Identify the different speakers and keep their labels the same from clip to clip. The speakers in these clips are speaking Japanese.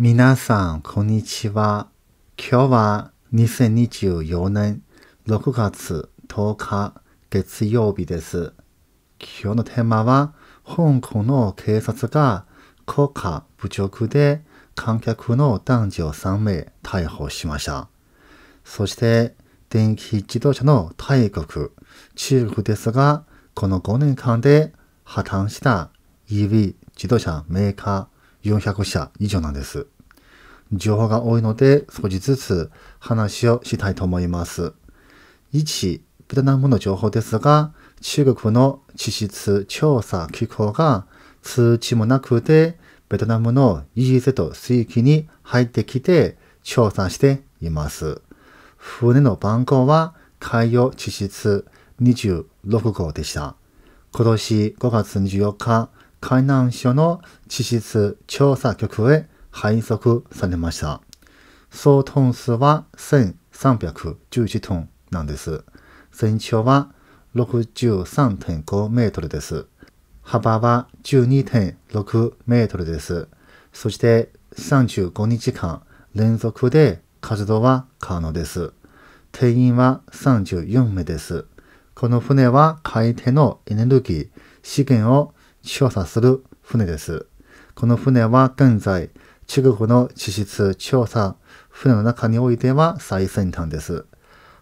Speaker 1: 皆さん、こんにちは。今日は2024年6月10日月曜日です。今日のテーマは、香港の警察が国家侮辱で観客の男女3名逮捕しました。そして、電気自動車の大国、中国ですが、この5年間で破綻した EV 自動車メーカー400社以上なんです。情報が多いので少しずつ話をしたいと思います。1、ベトナムの情報ですが、中国の地質調査機構が通知もなくて、ベトナムの EZ 水域に入ってきて調査しています。船の番号は海洋地質26号でした。今年5月24日、海南省の地質調査局へ配属されました。総トン数は1311トンなんです。全長は63.5メートルです。幅は12.6メートルです。そして35日間連続で活動は可能です。定員は34名です。この船は海底のエネルギー、資源を調査する船です。この船は現在、中国の地質調査船の中においては最先端です。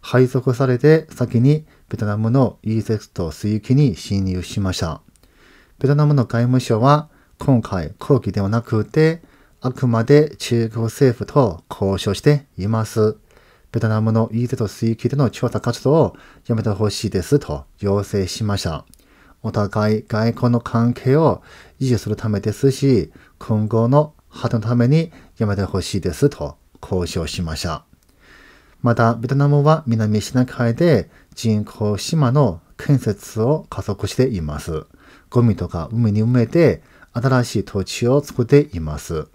Speaker 1: 配属されて先にベトナムの EZ 水域に侵入しました。ベトナムの外務省は今回後期ではなくて、あくまで中国政府と交渉しています。ベトナムの EZ 水域での調査活動をやめてほしいですと要請しました。お互い外交の関係を維持するためですし、今後の発展のためにやめてほしいですと交渉しました。また、ベトナムは南シナ海で人工島の建設を加速しています。ゴミとか海に埋めて新しい土地を作っています。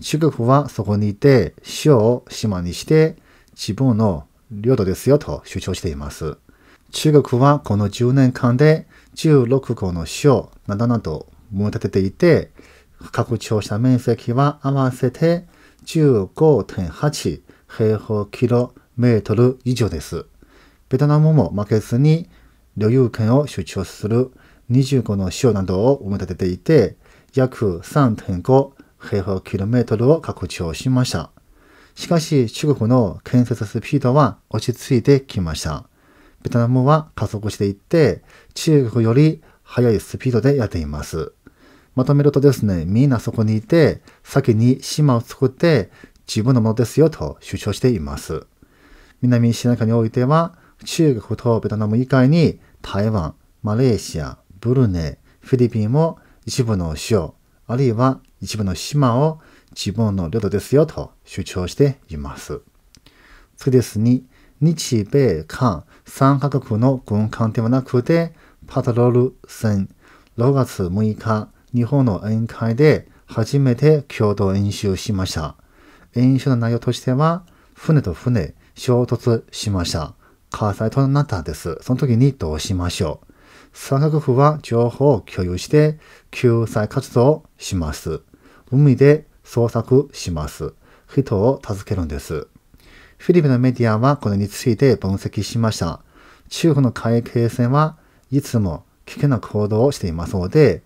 Speaker 1: 中国はそこにいて、塩を島にして自分の領土ですよと主張しています。中国はこの10年間で16個の章などなどを立てていて、拡張した面積は合わせて15.8平方キロメートル以上です。ベトナムも負けずに領有権を主張する25の州などを埋め立てていて、約3.5平方キロメートルを拡張しました。しかし中国の建設スピードは落ち着いてきました。ベトナムは加速していって、中国より速いスピードでやっています。まとめるとですね、みんなそこにいて、先に島を作って自分のものですよと主張しています。南シナ海においては、中国とベトナム以外に台湾、マレーシア、ブルネフィリピンも一部の省、あるいは一部の島を自分の領土ですよと主張しています。次ですに、日米韓三カ国の軍艦ではなくて、パトロール船、6月6日、日本の宴会で初めて共同演習しました。演習の内容としては、船と船衝突しました。火災となったんです。その時にどうしましょう。三角国は情報を共有して救済活動をします。海で捜索します。人を助けるんです。フィリピンのメディアはこれについて分析しました。中国の海域平線はいつも危険な行動をしていますので、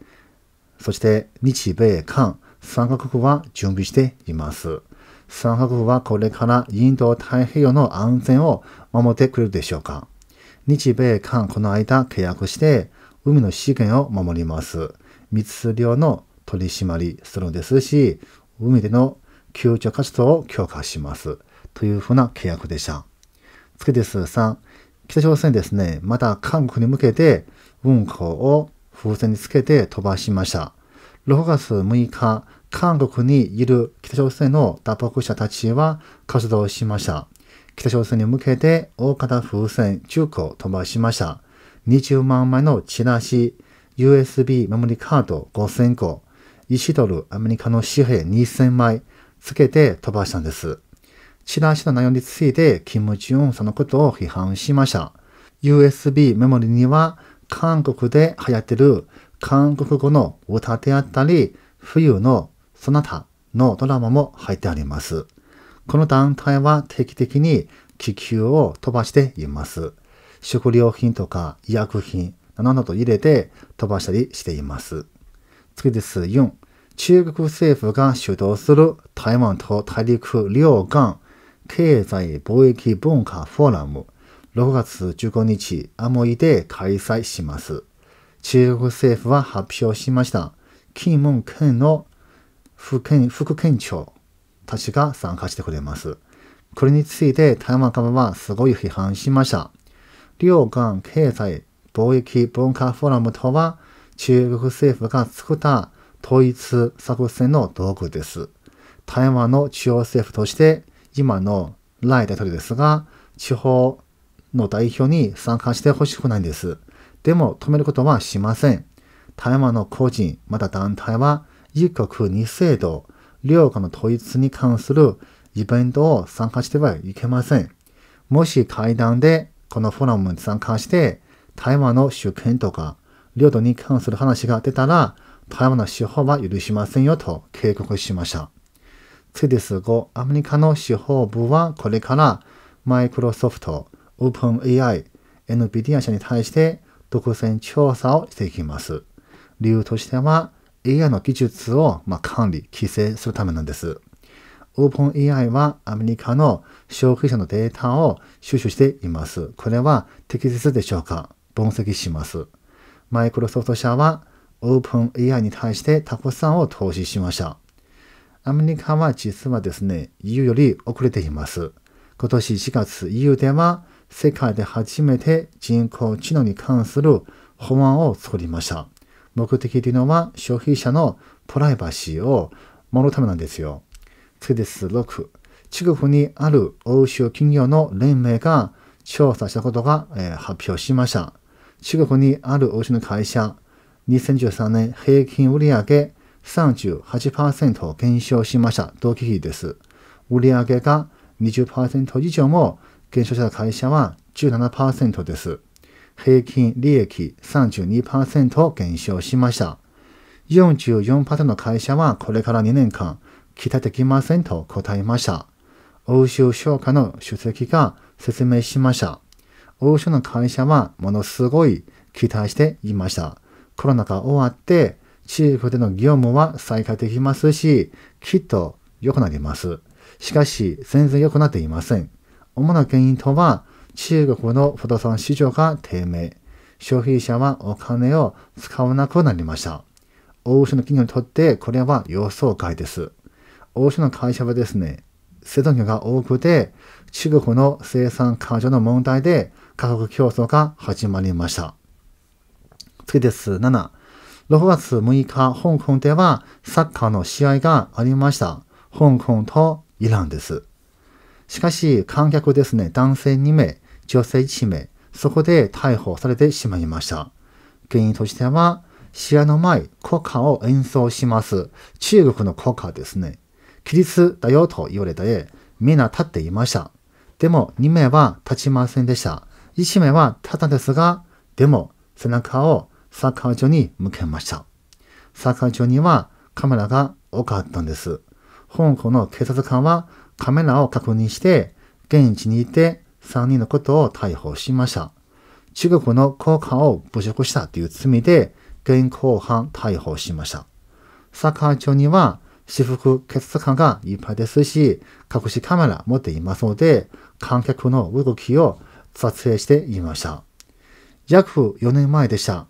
Speaker 1: そして日米韓3カ国は準備しています。3カ国はこれからインド太平洋の安全を守ってくれるでしょうか日米韓この間契約して海の資源を守ります。密漁の取り締まりするんですし、海での救助活動を強化します。というふうな契約でした。次です。3、北朝鮮ですね、また韓国に向けて運航を風船につけて飛ばしました。6月6日、韓国にいる北朝鮮の脱北者たちは活動しました。北朝鮮に向けて大型風船10個飛ばしました。20万枚のチラシ、USB メモリカード5000個、1ドルアメリカの紙幣2000枚つけて飛ばしたんです。知らしの内容について、キム・ジュンさんのことを批判しました。USB メモリには、韓国で流行ってる韓国語の歌であったり、冬のそなたのドラマも入ってあります。この団体は定期的に気球を飛ばしています。食料品とか医薬品などと入れて飛ばしたりしています。次です。4。中国政府が主導する台湾と大陸両岸経済貿易文化フォーラム6月15日、アモイで開催します。中国政府は発表しました。金門県の副県副県たちが参加してくれます。これについて台湾側はすごい批判しました。両岸経済貿易文化フォーラムとは中国政府が作った統一作戦の道具です。台湾の中央政府として今のライ大統領ですが、地方の代表に参加してほしくないんです。でも止めることはしません。台湾の個人、また団体は、一国二制度、両国の統一に関するイベントを参加してはいけません。もし会談でこのフォーラムに参加して、台湾の主権とか領土に関する話が出たら、台湾の司法は許しませんよと警告しました。次ですが、アメリカの司法部はこれからマイクロソフト、オープン a i NVIDIA 社に対して独占調査をしていきます。理由としては AI の技術をま管理、規制するためなんです。オープン a i はアメリカの消費者のデータを収集しています。これは適切でしょうか分析します。マイクロソフト社はオープン a i に対してたくさんを投資しました。アメリカは実はですね、EU より遅れています。今年4月、EU では世界で初めて人工知能に関する法案を作りました。目的というのは消費者のプライバシーを守るためなんですよ。次です。6。中国にある欧州企業の連盟が調査したことが、えー、発表しました。中国にある欧州の会社、2013年平均売上38%減少しました同期比です。売上が20%以上も減少した会社は17%です。平均利益32%減少しました。44%の会社はこれから2年間、期待できませんと答えました。欧州商家の主席が説明しました。欧州の会社はものすごい期待していました。コロナが終わって中国での業務は再開できますし、きっと良くなります。しかし、全然良くなっていません。主な原因とは、中国の不動産市場が低迷。消費者はお金を使わなくなりました。欧州の企業にとってこれは予想外です。欧州の会社はですね、生産業が多くて、中国の生産過剰の問題で価格競争が始まりました。次です。7。6月6日、香港ではサッカーの試合がありました。香港とイランです。しかし、観客ですね、男性2名、女性1名、そこで逮捕されてしまいました。原因としては、試合の前、国歌を演奏します。中国の国歌ですね。規律だよと言われて、みんな立っていました。でも、2名は立ちませんでした。1名は立ったんですが、でも、背中をサッカー場に向けました。サッカー場にはカメラが多かったんです。香港の警察官はカメラを確認して、現地にいて3人のことを逮捕しました。中国の効果を侮辱したという罪で、現行犯逮捕しました。サッカー場には私服警察官がいっぱいですし、隠しカメラ持っていますので、観客の動きを撮影していました。約4年前でした。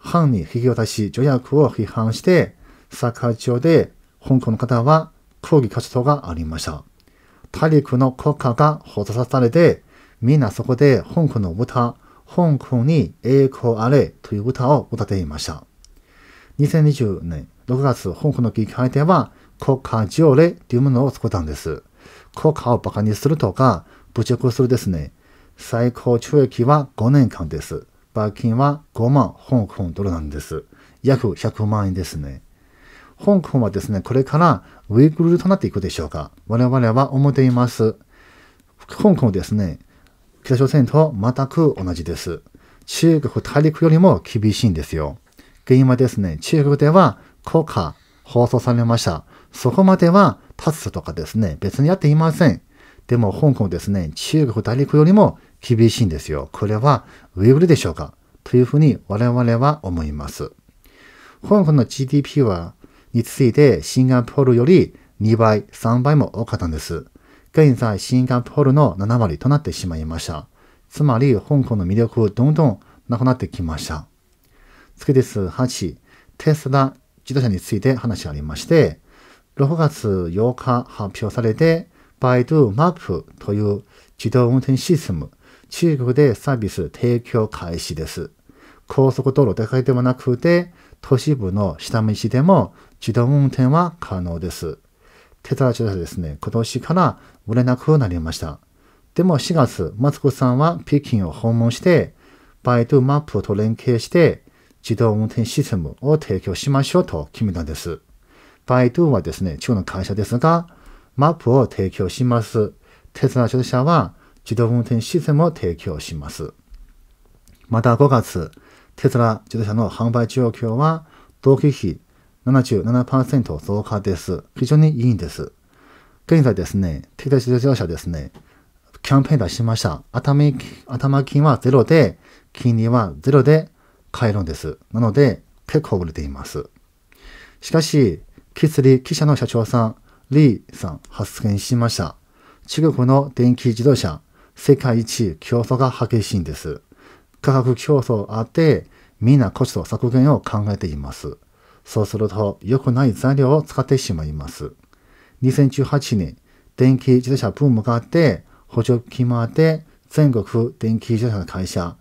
Speaker 1: 犯に引き渡し条約を批判して、サッカー場で香港の方は抗議活動がありました。大陸の国家が放ざされて、みんなそこで香港の歌、香港に栄光あれという歌を歌っていました。2020年6月、香港の議会では国家条例というものを作ったんです。国家を馬鹿にするとか、侮辱するですね。最高懲役は5年間です。罰金は5万香港ドルなんです。約100万円ですね。香港はですね、これからウイグルとなっていくでしょうか。我々は思っています。香港ですね、北朝鮮と全く同じです。中国大陸よりも厳しいんですよ。原因はですね、中国では国家放送されました。そこまでは立つとかですね、別にやっていません。でも香港ですね、中国大陸よりも厳しいんですよ。これはウェブでしょうかというふうに我々は思います。香港の GDP はについてシンガポールより2倍、3倍も多かったんです。現在、シンガポールの7割となってしまいました。つまり、香港の魅力をどんどんなくなってきました。次です。8、テスラ自動車について話がありまして、6月8日発表されて、バイドゥマップという自動運転システム中国でサービス提供開始です。高速道路だけではなくて、都市部の下道でも自動運転は可能です。テスラ自動ですね、今年から売れなくなりました。でも4月、マツコさんは北京を訪問して、バイドマップと連携して自動運転システムを提供しましょうと決めたんです。バイドはですね、中国の会社ですが、マップを提供します。テスラ自動車は自動運転システムを提供します。また5月、テスラ自動車の販売状況は、同期比77%増加です。非常にいいんです。現在ですね、テスラ自動車ですね、キャンペーン出しました。頭頭金はゼロで、金利はゼロで買えるんです。なので、結構売れています。しかし、キスリ記者の社長さん、リーさん発言しました。中国の電気自動車、世界一競争が激しいんです。価格競争あって、みんなコスト削減を考えています。そうすると、良くない材料を使ってしまいます。2018年、電気自動車ブームがあって、補助金もあって、全国電気自動車の会社、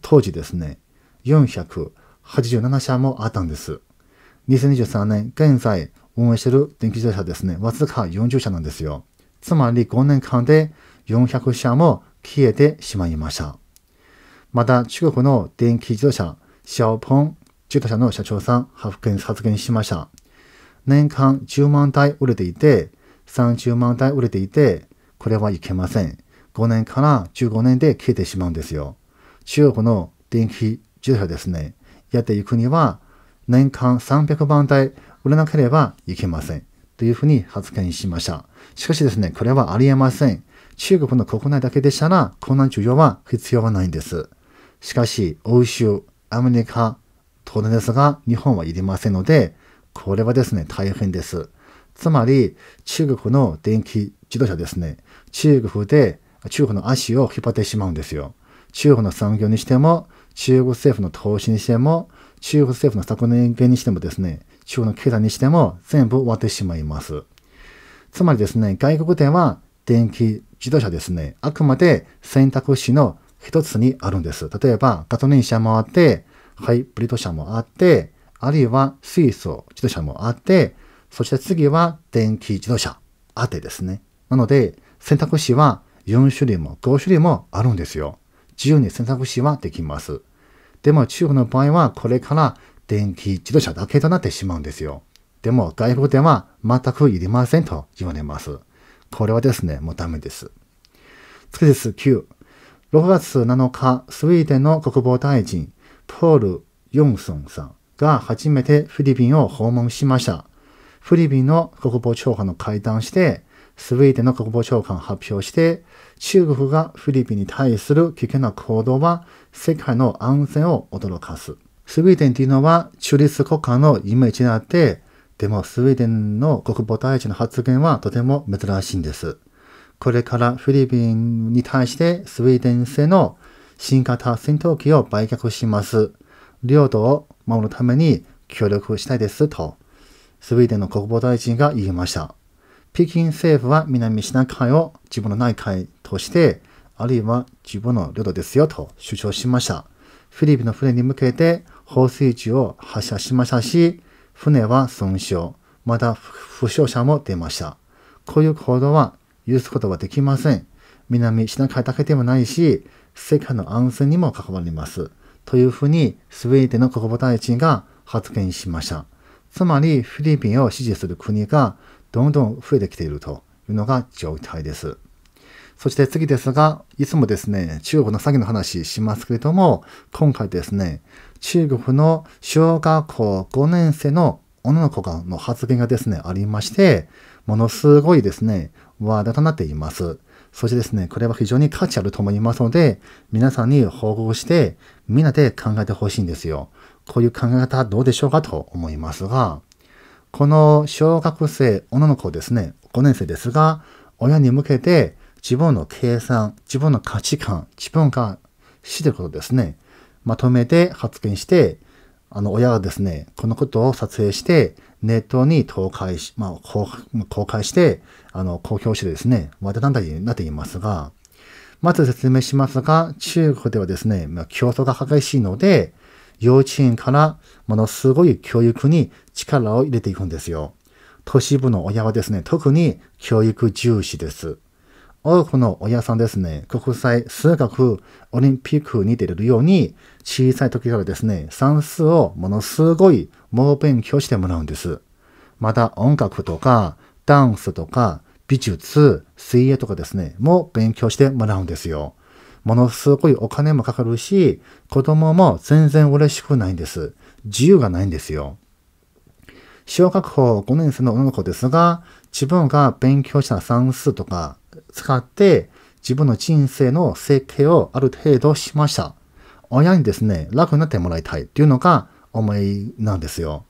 Speaker 1: 当時ですね、487社もあったんです。2023年、現在運営している電気自動車ですね、わずか40社なんですよ。つまり5年間で400社も消えてしまいました。また、中国の電気自動車、シャオポン自動車の社長さん発言、発言しました。年間10万台売れていて、30万台売れていて、これはいけません。5年から15年で消えてしまうんですよ。中国の電気自動車ですね。やっていくには、年間300万台売れなければいけません。というふうに発言しました。しかしですね、これはありえません。中国の国内だけでしたら、こんな需要は必要はないんです。しかし、欧州、アメリカ、当然ですが、日本はいりませんので、これはですね、大変です。つまり、中国の電気自動車ですね、中国で、中国の足を引っ張ってしまうんですよ。中国の産業にしても、中国政府の投資にしても、中国政府の削減にしてもですね、中国の経済にしても全部終わってしまいます。つまりですね、外国店は電気自動車ですね、あくまで選択肢の一つにあるんです。例えば、ガソリン車もあって、ハイブリッド車もあって、あるいは水素自動車もあって、そして次は電気自動車あってですね。なので、選択肢は4種類も5種類もあるんですよ。自由に選択肢はできます。でも中国の場合はこれから電気自動車だけとなってしまうんですよ。でも外国では全くいりませんと言われます。これはですね、もうダメです。次です、9。6月7日、スウェーデンの国防大臣、ポール・ヨンソンさんが初めてフィリピンを訪問しました。フィリピンの国防長官の会談して、スウェーデンの国防長官発表して、中国がフィリピンに対する危険な行動は世界の安全を驚かす。スウェーデンというのは中立国家のイメージであって、でもスウェーデンの国防大臣の発言はとても珍しいんです。これからフィリピンに対してスウェーデン製の新型戦闘機を売却します。領土を守るために協力したいですと、スウェーデンの国防大臣が言いました。北京政府は南シナ海を自分の内海として、あるいは自分の領土ですよと主張しました。フィリピンの船に向けて放水銃を発射しましたし、船は損傷、また負傷者も出ました。こういう行動は許すことはできません。南シナ海だけでもないし、世界の安全にも関わります。というふうにスウェーデンの国防大臣が発言しました。つまりフィリピンを支持する国がどんどん増えてきているというのが状態です。そして次ですが、いつもですね、中国の詐欺の話しますけれども、今回ですね、中国の小学校5年生の女の子がの発言がですね、ありまして、ものすごいですね、話題となっています。そしてですね、これは非常に価値あると思いますので、皆さんに報告して、みんなで考えてほしいんですよ。こういう考え方どうでしょうかと思いますが、この小学生、女の子ですね、5年生ですが、親に向けて自分の計算、自分の価値観、自分が知ってることですね、まとめて発言して、あの、親はですね、このことを撮影して、ネットに公開し、まあ、公開して、あの、公表してですね、話題だりになっていますが、まず説明しますが、中国ではですね、まあ、競争が激しいので、幼稚園からものすごい教育に力を入れていくんですよ。都市部の親はですね、特に教育重視です。多くの親さんですね、国際数学オリンピックに出れるように、小さい時からですね、算数をものすごい猛勉強してもらうんです。また音楽とか、ダンスとか、美術、水泳とかですね、も勉強してもらうんですよ。ものすごいお金もかかるし、子供も全然嬉しくないんです。自由がないんですよ。小学校5年生の女の子ですが、自分が勉強した算数とか使って自分の人生の設計をある程度しました。親にですね、楽になってもらいたいっていうのが思いなんですよ。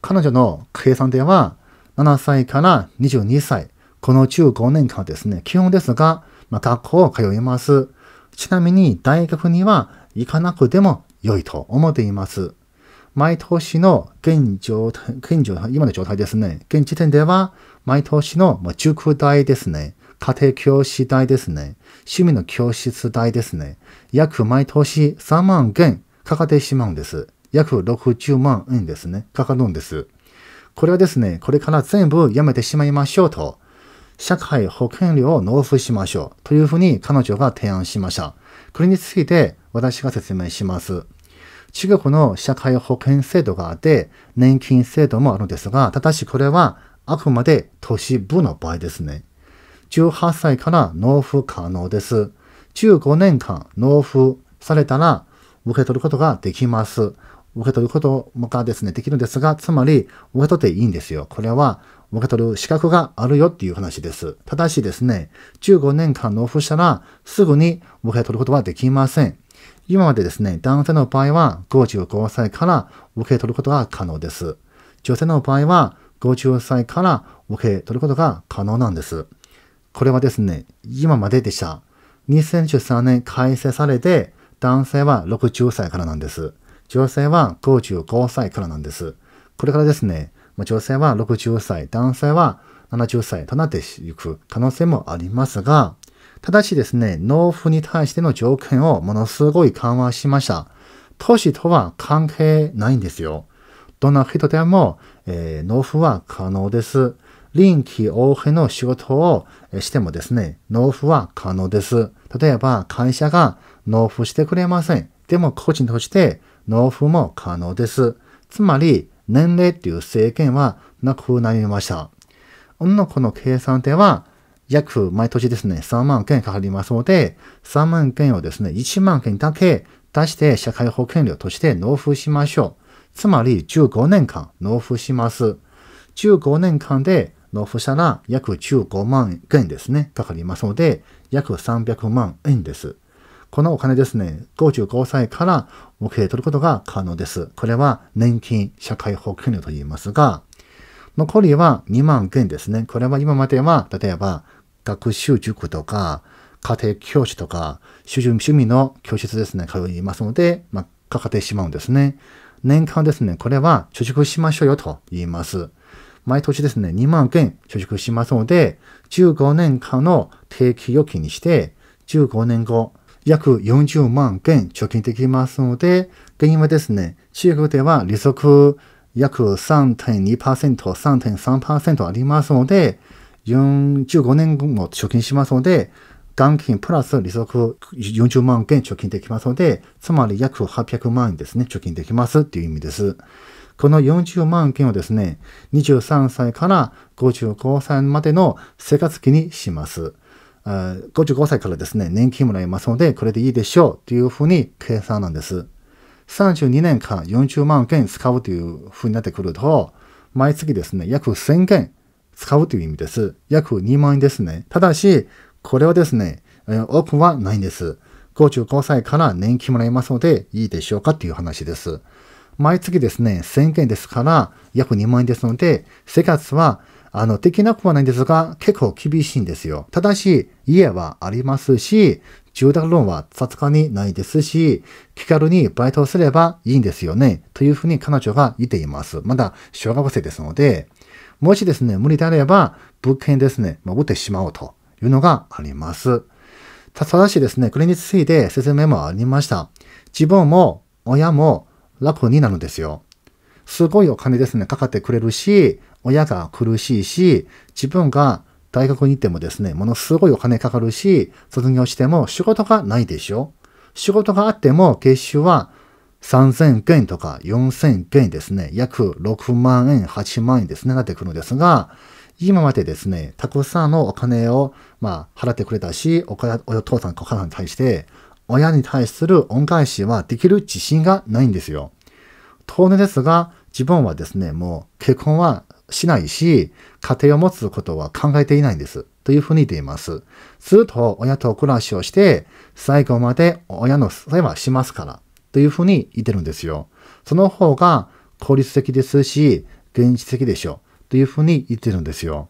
Speaker 1: 彼女の計算では、7歳から22歳、この15年間ですね、基本ですが、まあ、学校を通います。ちなみに大学には行かなくても良いと思っています。毎年の現状、現状、今の状態ですね。現時点では、毎年の塾代ですね。家庭教師代ですね。趣味の教室代ですね。約毎年3万元かかってしまうんです。約60万円ですね。かかるんです。これはですね、これから全部やめてしまいましょうと。社会保険料を納付しましょうというふうに彼女が提案しました。これについて私が説明します。中国の社会保険制度があって、年金制度もあるんですが、ただしこれはあくまで都市部の場合ですね。18歳から納付可能です。15年間納付されたら受け取ることができます。受け取ることがですね、できるんですが、つまり受け取っていいんですよ。これは受け取る資格があるよっていう話です。ただしですね、15年間納付したらすぐに受け取ることはできません。今までですね、男性の場合は55歳から受け取ることが可能です。女性の場合は50歳から受け取ることが可能なんです。これはですね、今まででした。2013年改正されて、男性は60歳からなんです。女性は55歳からなんです。これからですね、女性は60歳、男性は70歳となっていく可能性もありますが、ただしですね、納付に対しての条件をものすごい緩和しました。都市とは関係ないんですよ。どんな人でも、えー、納付は可能です。臨機応変の仕事をしてもですね、納付は可能です。例えば、会社が納付してくれません。でも、個人として納付も可能です。つまり、年齢という制限はなくなりました。女の子の計算では、約毎年ですね、3万件かかりますので、3万件をですね、1万件だけ出して社会保険料として納付しましょう。つまり15年間納付します。15年間で納付したら約15万円ですね、かかりますので、約300万円です。このお金ですね、55歳から受け取ることが可能です。これは年金、社会保険料と言いますが、残りは2万元ですね。これは今までは、例えば学習塾とか、家庭教師とか、趣味の教室ですね、通いますので、まあ、かかってしまうんですね。年間ですね、これは貯蓄しましょうよと言います。毎年ですね、2万件貯蓄しますので、15年間の定期預金にして、15年後、約40万件貯金できますので、原因はですね、中国では利息約3.2%、3.3%ありますので、1 5年後も貯金しますので、元金プラス利息40万円貯金できますので、つまり約800万円ですね、貯金できますっていう意味です。この40万件をですね、23歳から55歳までの生活期にします。55歳からですね、年金もらえますので、これでいいでしょうというふうに計算なんです。32年間40万件使うというふうになってくると、毎月ですね、約1000件使うという意味です。約2万円ですね。ただし、これはですね、多くはないんです。55歳から年金もらえますので、いいでしょうかという話です。毎月ですね、1000円ですから、約2万円ですので、生活は、あの、できなくはないんですが、結構厳しいんですよ。ただし、家はありますし、住宅ローンはさすがにないですし、気軽にバイトをすればいいんですよね、というふうに彼女が言っています。まだ小学生ですので、もしですね、無理であれば、物件ですね、まあ、売ってしまおうというのがあります。ただしですね、これについて説明もありました。自分も親も楽になるんですよ。すごいお金ですね、かかってくれるし、親が苦しいし、自分が大学に行ってもですね、ものすごいお金かかるし、卒業しても仕事がないでしょ。仕事があっても月収は3000件とか4000件ですね、約6万円、8万円ですね、なってくるんですが、今までですね、たくさんのお金を、まあ、払ってくれたし、おお父さん、お母さんに対して、親に対する恩返しはできる自信がないんですよ。当然ですが、自分はですね、もう結婚はしないし、家庭を持つことは考えていないんです。というふうに言っています。すると親と暮らしをして、最後まで親の世話しますから。というふうに言ってるんですよ。その方が効率的ですし、現実的でしょう。というふうに言ってるんですよ。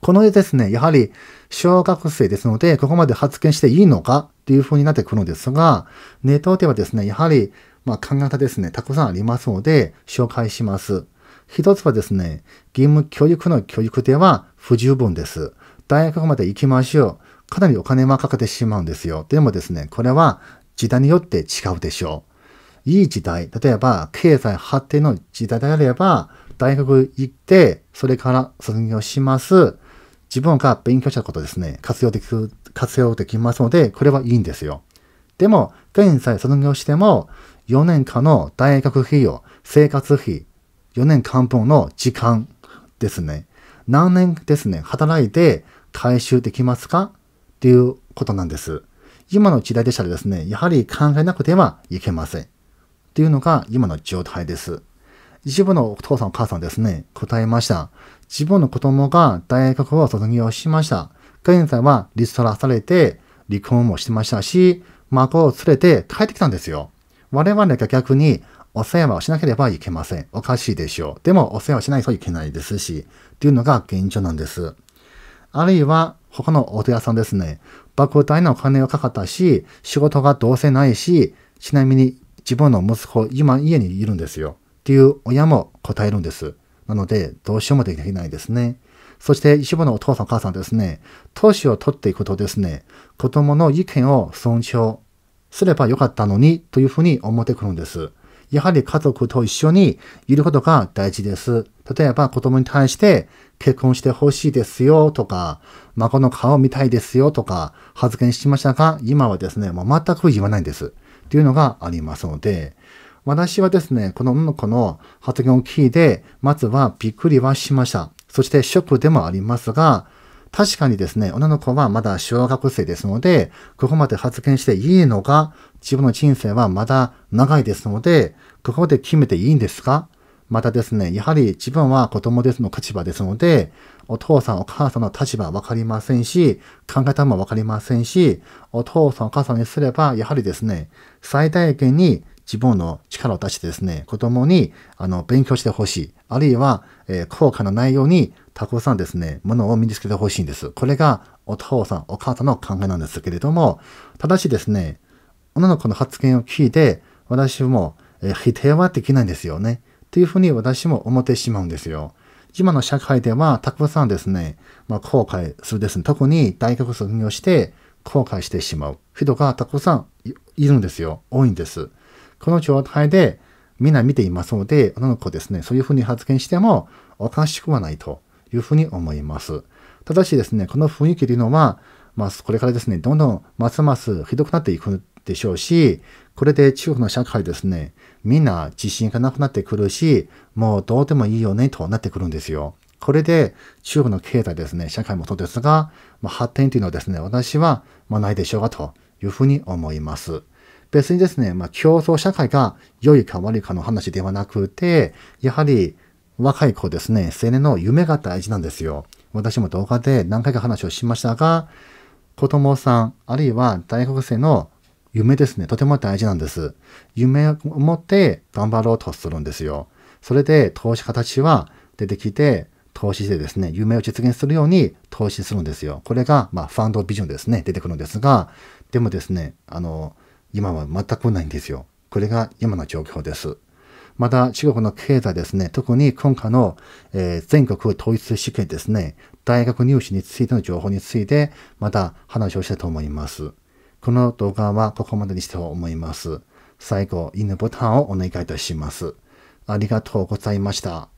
Speaker 1: この絵ですね、やはり小学生ですので、ここまで発言していいのかっていう風になってくるのですが、ネットではですね、やはり、まあ、考え方ですね、たくさんありますので、紹介します。一つはですね、義務教育の教育では不十分です。大学まで行きましょう。かなりお金はかけてしまうんですよ。でもですね、これは時代によって違うでしょう。いい時代、例えば経済発展の時代であれば、大学行って、それから卒業します。自分が勉強したことですね、活用でき活用できますので、これはいいんですよ。でも、現在卒業しても、4年間の大学費用、生活費、4年間分の時間ですね。何年ですね、働いて回収できますかっていうことなんです。今の時代でしたらですね、やはり考えなくてはいけません。っていうのが今の状態です。一部のお父さんお母さんですね、答えました。自分の子供が大学を卒業しました。現在はリストラされて、離婚もしてましたし、孫を連れて帰ってきたんですよ。我々が逆にお世話をしなければいけません。おかしいでしょう。でもお世話しないといけないですし、というのが現状なんです。あるいは、他のお寺さんですね。莫大なお金をかかったし、仕事がどうせないし、ちなみに自分の息子、今家にいるんですよ。っていう親も答えるんです。なので、どうしようもできないですね。そして、一部のお父さんお母さんですね、資を取っていくとですね、子供の意見を尊重すればよかったのにというふうに思ってくるんです。やはり家族と一緒にいることが大事です。例えば子供に対して結婚してほしいですよとか、孫の顔を見たいですよとか発言しましたが、今はですね、もう全く言わないんです。というのがありますので、私はですね、この女の子の発言を聞いて、まずはびっくりはしました。そしてショックでもありますが、確かにですね、女の子はまだ小学生ですので、ここまで発言していいのか、自分の人生はまだ長いですので、ここで決めていいんですかまたですね、やはり自分は子供ですの立場ですので、お父さんお母さんの立場わかりませんし、考え方もわかりませんし、お父さんお母さんにすれば、やはりですね、最大限に自分の力を出してですね、子供にあの勉強してほしい。あるいは、えー、効果のないようにたくさんですね、ものを身につけてほしいんです。これがお父さん、お母さんの考えなんですけれども、ただしですね、女の子の発言を聞いて、私も、えー、否定はできないんですよね。というふうに私も思ってしまうんですよ。今の社会ではたくさんですね、まあ、後悔するですね。特に大学卒業して後悔してしまう人がたくさんいるんですよ。多いんです。この状態でみんな見ていますので、女の子ですね、そういうふうに発言してもおかしくはないというふうに思います。ただしですね、この雰囲気というのは、まあ、これからですね、どんどんますますひどくなっていくでしょうし、これで中国の社会ですね、みんな自信がなくなってくるし、もうどうでもいいよねとなってくるんですよ。これで中国の経済ですね、社会もそうですが、まあ、発展というのはですね、私はまないでしょうが、というふうに思います。別にですね、まあ、競争社会が良いか悪いかの話ではなくて、やはり若い子ですね、青年の夢が大事なんですよ。私も動画で何回か話をしましたが、子供さん、あるいは大学生の夢ですね、とても大事なんです。夢を持って頑張ろうとするんですよ。それで投資家たちは出てきて、投資してですね、夢を実現するように投資するんですよ。これが、まあ、ファンドビジョンですね、出てくるんですが、でもですね、あの、今は全くないんですよ。これが今の状況です。また中国の経済ですね、特に今回の、えー、全国統一試験ですね、大学入試についての情報について、また話をしたいと思います。この動画はここまでにしたいと思います。最後、いいねボタンをお願いいたします。ありがとうございました。